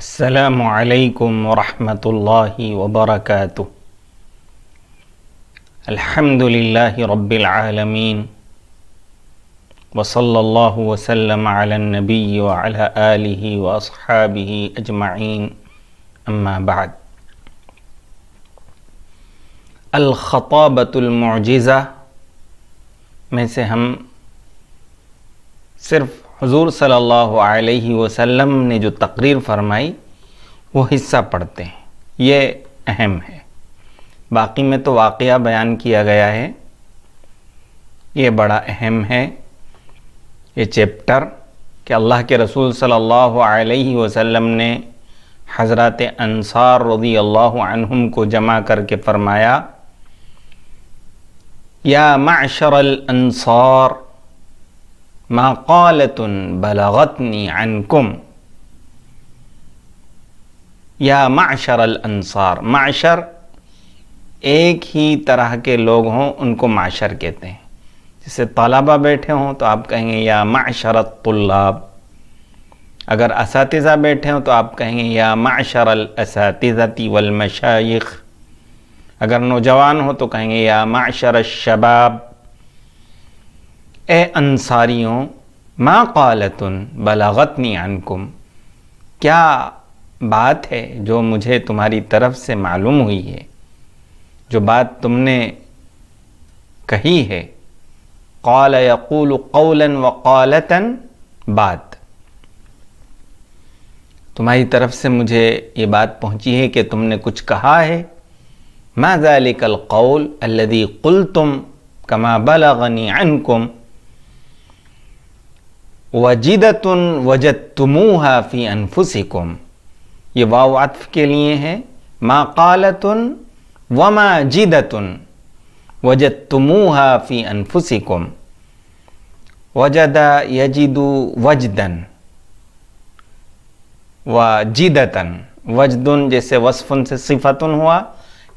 السلام عليكم ورحمة الله وبركاته الحمد لله رب العالمين وصلى الله وسلم على النبي وعلى آله وأصحابه أجمعين أما بعد الخطابة المعجزة من سهم हम हजूर सल्लल्लाहु अलैहि वसल्लम ने जो तकरीर फरमाई वो हिस्सा पढ़ते हैं ये अहम है बाकी में तो वाक़ बयान किया गया है ये बड़ा अहम है ये चैप्टर कि अल्लाह के रसूल सल्लल्लाहु अलैहि वसल्लम ने हज़रत अनसार रदी अल्लाम को जमा करके फ़रमाया या माशरल अनसार माक़ालतुन बलगतनी अनकुम या माशर अनसार माशर एक ही तरह के लोग हों उनको माशर कहते हैं जैसे तलबा बैठे हों तो आप कहेंगे या माशरत तुल्लाब अगर इस बैठे हों तो आप कहेंगे या माशर असाती तो वलमशाइख अगर नौजवान हो तो कहेंगे या माशर शबाब ए अंसारियों मा कालतुन बलागतनी अनकुम क्या बात है जो मुझे तुम्हारी तरफ से मालूम हुई है जो बात तुमने कही है कौल यकूल कौलन व कौलतन बात तुम्हारी तरफ से मुझे ये बात पहुंची है कि तुमने कुछ कहा है माजालिकल कौल अल्लदी कुल तुम कमा बलागनी अनकुम वजीदतुन वजत तुमूहा फ़ी अनफुसिकुम ये वाव अत्फ के लिए है कालतुन व माजिदतुन वजत तुमूहा फ़ी अनफुसिकुम वजद यजिदु वजदन व जिदतन वजदुन जैसे वसफुन से सिफतुन हुआ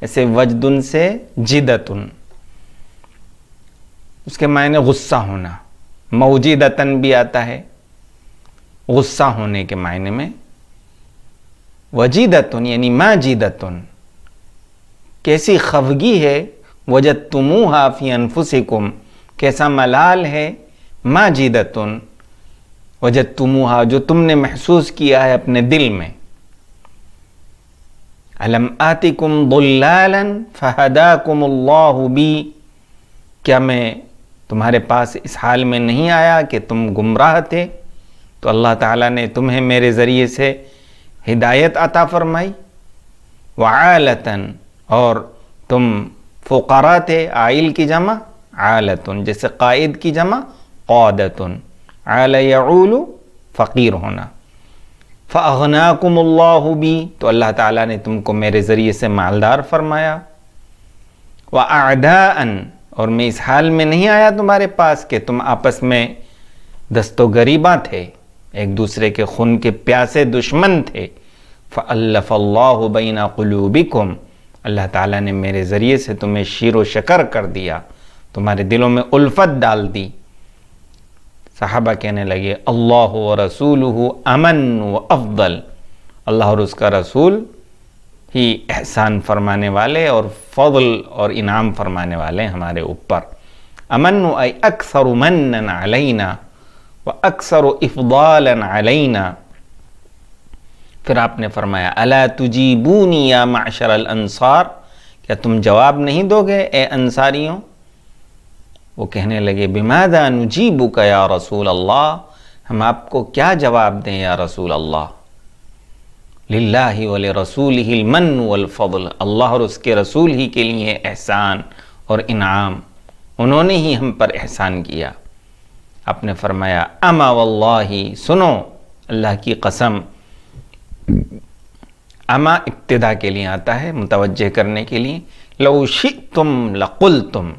ऐसे वजदुन से जिदतुन उसके मायने गुस्सा होना मौजी दतन भी आता है गुस्सा होने के मायने में वजीदतुन यानी माँ जीदतुन कैसी खफगी है वजत तुमू हाफी अनफुसिकुम कैसा मलाल है माँ जीदतुन वजत तुमूहा जो तुमने महसूस किया है अपने दिल में अलम आतिकुम दुल्लालन फहदा बी क्या मैं तुम्हारे पास इस हाल में नहीं आया कि तुम गुमराह थे तो अल्लाह ताला ने तुम्हें मेरे ज़रिए से हिदायत अता फरमाई आलतन और तुम फ़ुकरा थे आइल की जमा आलतन जैसे कायद की जमा कौदतन आलयाल फ़कीर होना फ़नाकुमल्लाह भी तो अल्लाह ताला ने तुमको मेरे ज़रिए से मालदार फरमाया व आधा और मैं इस हाल में नहीं आया तुम्हारे पास कि तुम आपस में दस्तो गरीबा थे एक दूसरे के खून के प्यासे दुश्मन थे फ़ल्लाफ़ल्लाह बैना कलूबिकुम अल्लाह ताला ने मेरे ज़रिए से तुम्हें शीर व शकर कर दिया तुम्हारे दिलों में उल्फत डाल दी साहबा कहने लगे अल्लाह व रसूल अमन व अफदल अल्लाह और उसका रसूल ही एहसान फरमाने वाले और फजल और इनाम फरमाने वाले हमारे ऊपर अमन अक्सर मन अलैना व अक्सर इफ़ाल अलैना फिर आपने फरमाया अला बूनी या माशर अनसार क्या तुम जवाब नहीं दोगे ए अंसारियों वो कहने लगे बिमादा नुजीबू का या रसूल अल्लाह हम आपको क्या जवाब दें या रसूल अल्लाह लाही वल रसूल ही मन वलफ़ल अल्लाह और उसके रसूल ही के लिए एहसान और इनाम उन्होंने ही हम पर एहसान किया आपने फरमाया अमा वल्ला सुनो अल्लाह की कसम अमा इब्तदा के लिए आता है मुतवज करने के लिए लौशी तुम लकुल तुम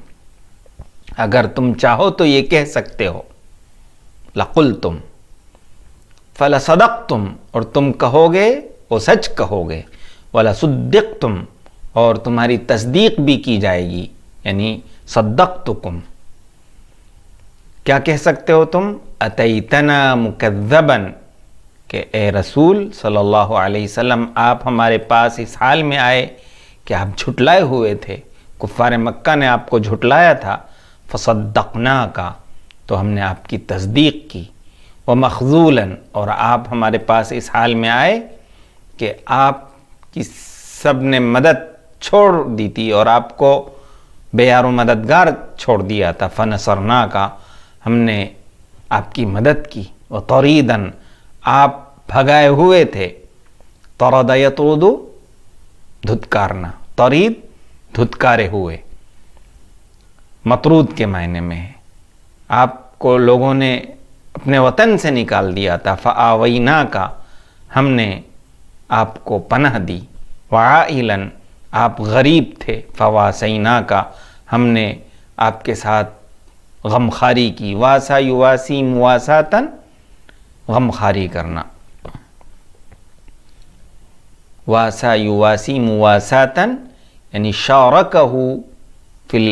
अगर तुम चाहो तो ये कह सकते हो लकुल तुम फलसदक तुम और तुम कहोगे को सच कहोगे वाला सुद्दिक तुम और तुम्हारी तस्दीक भी की जाएगी यानी सद्दक तुम क्या कह सकते हो तुम अतना मुकदबन के ए रसूल सल्लल्लाहु अलैहि वसल्लम आप हमारे पास इस हाल में आए कि आप झुटलाए हुए थे कुफ़ार मक्का ने आपको झुटलाया था फसद्दकना का तो हमने आपकी तस्दीक की व मखजूलन और आप हमारे पास इस हाल में आए कि आपकी सब ने मदद छोड़ दी थी और आपको बेयारो मददगार छोड़ दिया था फ़न सरना का हमने आपकी मदद की व तौरीदन आप भगाए हुए थे तौरद यतोदो धुतकारना तौरीद धुतकारे हुए मतरूद के मायने में है आपको लोगों ने अपने वतन से निकाल दिया था फ़ावैना का हमने आपको पनह दी वाइलन आप गरीब थे सीना का हमने आपके साथ गमखारी की वासा युवासी मुआसातन गमखारी करना वासा युवासी मुआसातन यानी शौरक हो फिल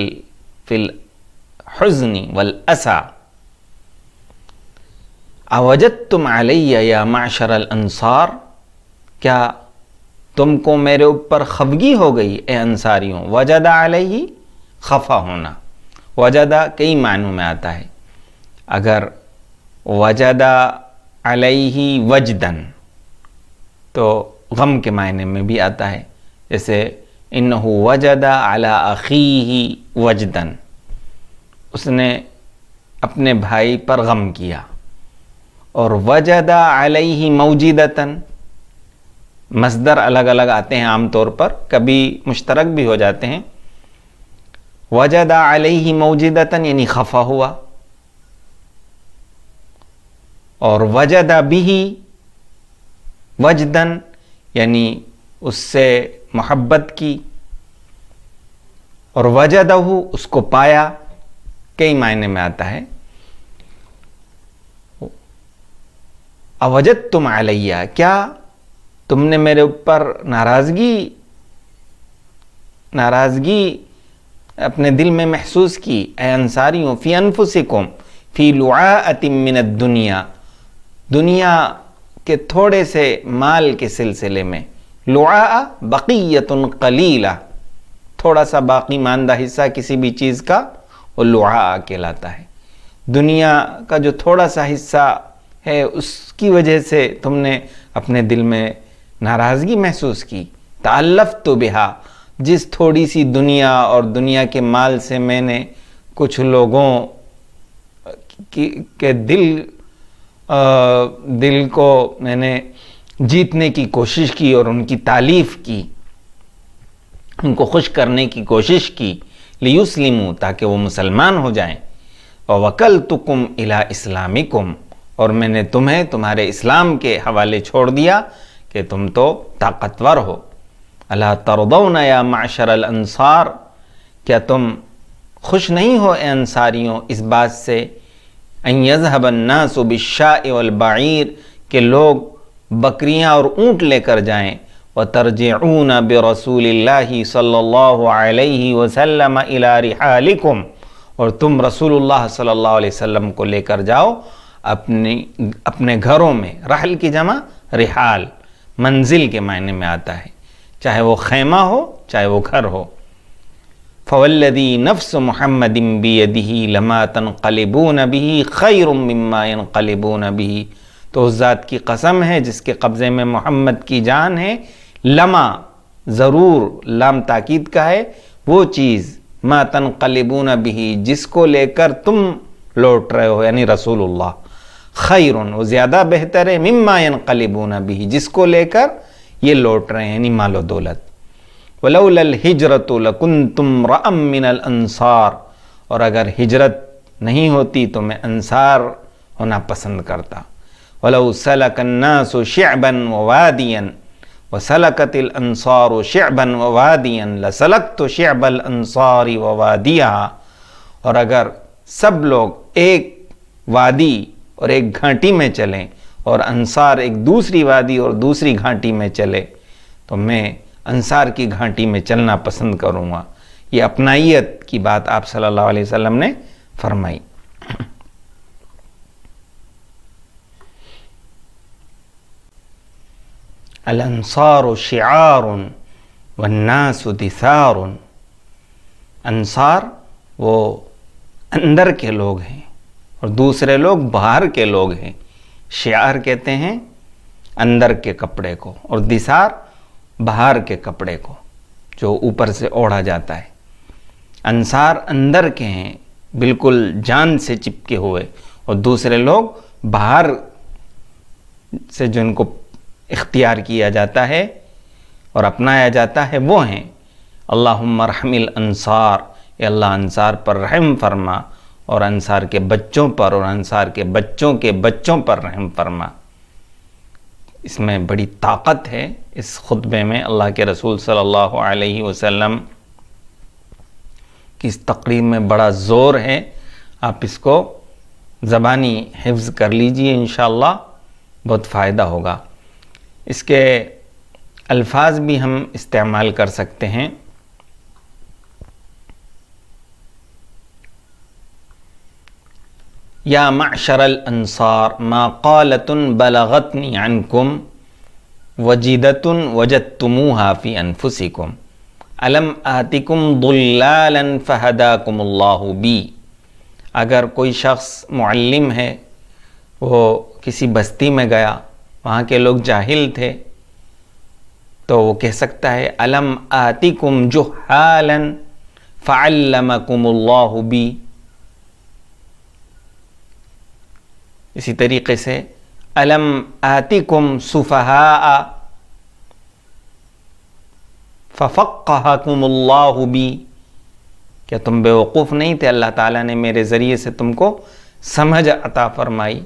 फिल हजनी वल असा अवजत तुम अलैया माशर अनसार क्या तुमको मेरे ऊपर खफगी हो गई ए अंसारियों वजदा अलही खफा होना वजदा कई मानों में आता है अगर वजदा अलही वजदन तो गम के मायने में भी आता है जैसे इन वजदा अला अखी ही वजदन उसने अपने भाई पर गम किया और वजदा अलही मौजिदतन मजदर अलग अलग आते हैं आमतौर पर कभी मुश्तरक भी हो जाते हैं वजदा अलही मौजदता यानी खफा हुआ और वजदा भी वजदन यानी उससे मोहब्बत की और वजदहू उसको पाया कई मायने में आता है अवजद तुम अलैया क्या तुमने मेरे ऊपर नाराज़गी नाराज़गी अपने दिल में महसूस की ए अंसारियों फ़ी अनफुसिकुम फ़ी लुआतिमिनत दुनिया दुनिया के थोड़े से माल के सिलसिले में लुआ बकीयतन कलीला थोड़ा सा बाकी मानदा हिस्सा किसी भी चीज़ का वो लुआ कहलाता है दुनिया का जो थोड़ा सा हिस्सा है उसकी वजह से तुमने अपने दिल में नाराज़गी महसूस की ताल्लफ़ तो बिहा जिस थोड़ी सी दुनिया और दुनिया के माल से मैंने कुछ लोगों की के दिल आ, दिल को मैंने जीतने की कोशिश की और उनकी तारीफ की उनको खुश करने की कोशिश की लियुसलिमू ताकि वो मुसलमान हो जाएं और वकल तुकुम इला इस्लामिकुम और मैंने तुम्हें तुम्हारे इस्लाम के हवाले छोड़ दिया कि तुम तो ताकतवर हो अल्लाह तरदो नया माशर अंसार क्या तुम खुश नहीं हो ए अंसारियों इस बात से अयजहबन्नासुबिशाबाइर के लोग बकरियाँ और ऊँट लेकर जाएँ व तरजून रसूल सल्ला वसलम अलाकुम और तुम रसूलुल्लाह सल्लल्लाहु अलैहि वसल्लम को लेकर जाओ अपने अपने घरों में रहल की जमा रिहाल मंजिल के मायने में आता है चाहे वो खैमा हो चाहे वो घर हो फवल्लदी नफ्स मोहम्मद बियदी लमा कलिबू नबी खैर मम्मायन कलिबू नबी तो उस ज़ात की कसम है जिसके कब्ज़े में मोहम्मद की जान है लमा ज़रूर लाम ताकीद का है वो चीज़ मा कलिबू नबी जिसको लेकर तुम लौट रहे हो यानी रसूलुल्लाह खैर वो ज़्यादा बेहतर है मम्मा कलिबूना भी जिसको लेकर ये लौट रहे हैं निमाल दौलत वलौल हिजरत लकुन तुम रमिनल अनसार और अगर हिजरत नहीं होती तो मैं अनसार होना पसंद करता वलऊ सलकन्नासो व वादियन व सलकतिल शेबन व वादियन लसलक तो शेबल अंसारी वादिया और अगर सब लोग एक वादी और एक घाटी में चलें और अंसार एक दूसरी वादी और दूसरी घाटी में चले तो मैं अंसार की घाटी में चलना पसंद करूँगा ये अपनाइत की बात आप सल्लल्लाहु अलैहि वसल्लम ने फरमाई अलंसार शार वन्नासुदिसार अंसार वो अंदर के लोग हैं और दूसरे लोग बाहर के लोग हैं शियार कहते हैं अंदर के कपड़े को और दिसार बाहर के कपड़े को जो ऊपर से ओढ़ा जाता है अंसार अंदर के हैं बिल्कुल जान से चिपके हुए और दूसरे लोग बाहर से जो इनको इख्तियार किया जाता है और अपनाया जाता है वो हैं अल्लाह रहमिल अंसार अल्लाह अंसार पर रहम फरमा और अंसार के बच्चों पर और अंसार के बच्चों के बच्चों पर रहम फरमा इसमें बड़ी ताकत है इस खुतबे में अल्लाह के रसूल सल्लल्लाहु अलैहि वसल्लम की इस तकरीब में बड़ा ज़ोर है आप इसको ज़बानी हिफ्ज़ कर लीजिए इन बहुत फ़ायदा होगा इसके अल्फाज भी हम इस्तेमाल कर सकते हैं या माशरल अनसार बलग़त बलगतनी अनकुम वजीदतन तुमू हाफ़ी अनफुसिकुम अलम आतिकुम दुल्लालन फ़हदाकुमल्लाहु बी अगर कोई शख्स मुअल्लिम है वो किसी बस्ती में गया वहाँ के लोग जाहिल थे तो वो कह सकता है अलम आतिकुम जुहालन फ़अल्लमकुमल्लाहु बी इसी तरीके से अलम आतिकुम सुफहा फ़फ़क़ुमल्लाबी क्या तुम बेवकूफ़ नहीं थे अल्लाह ताला ने मेरे ज़रिए से तुमको समझ अता फरमाई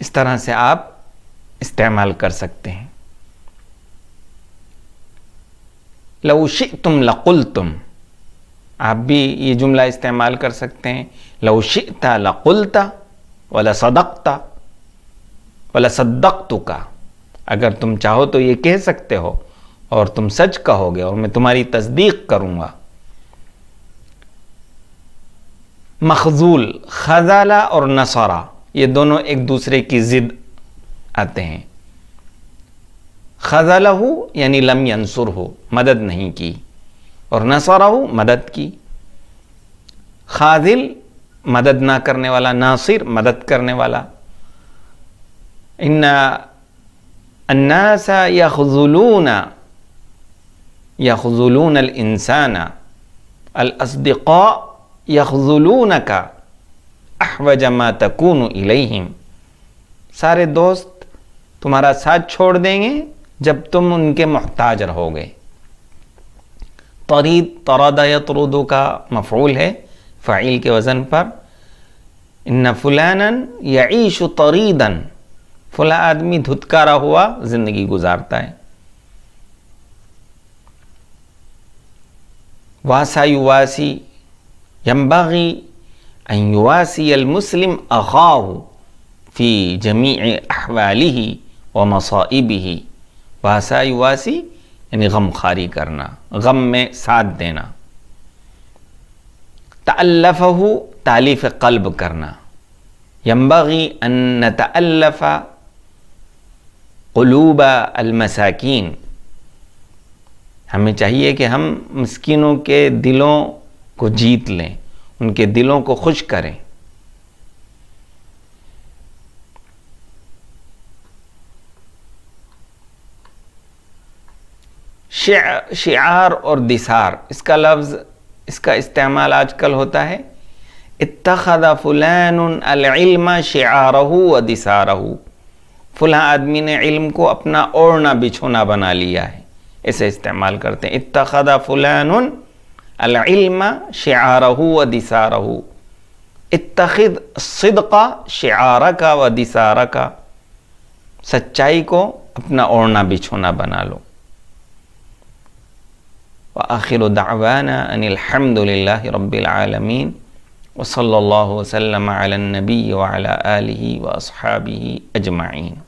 इस तरह से आप इस्तेमाल कर सकते हैं लौशी तुम लकुल तुम आप भी ये जुमला इस्तेमाल कर सकते हैं लौशिता लकुलता वला सदकता वला सद्दकतु का अगर तुम चाहो तो ये कह सकते हो और तुम सच कहोगे और मैं तुम्हारी तस्दीक करूँगा मखजूल खजाला और नसारा ये दोनों एक दूसरे की ज़िद आते हैं खजाला हो यानी लम यंसुर हो मदद नहीं की और नसारा मदद की खादिल मदद ना करने वाला नासिर मदद करने वाला इन्ना अन्नासा या खजूलूना या खजूलून अल इंसाना अलअसदिका या खजूलून का अहवजमा तकून इलहिम सारे दोस्त तुम्हारा साथ छोड़ देंगे जब तुम उनके मोहताज रहोगे طريد طرد یطردو مفعول هي فعيل کے وزن ان فلانا يعيش طريدا فلا آدمی دھتکارا هو زندگی گزارتا ہے واسا یواسی ینبغی ان يواسي المسلم أخاه في جميع أحواله ومصائبه واسا يواسي यानी गम खारी करना गम में साथ देना तल्लफ़ तालीफ़ कल्ब करना यम्बी अन तल्लफ़ा कलूबा अलमसाकीन हमें चाहिए कि हम मस्किनों के दिलों को जीत लें उनके दिलों को खुश करें शार और दिसार इसका लफ्ज़ इसका इस्तेमाल आजकल होता है इतखदा फुलैन अलमा शारहू व दिसारहू फ़ुला आदमी ने इल्म को अपना ओढ़ना बिछोना बना लिया है इसे इस्तेमाल करते हैं इतखदा फुलैन अलमा शारहू व दिसारहू इतखद सिदका शारा का व दिसारा का सच्चाई को अपना ओढ़ना बिछोना बना लो واخر دعوانا ان الحمد لله رب العالمين وصلى الله وسلم على النبي وعلى اله واصحابه اجمعين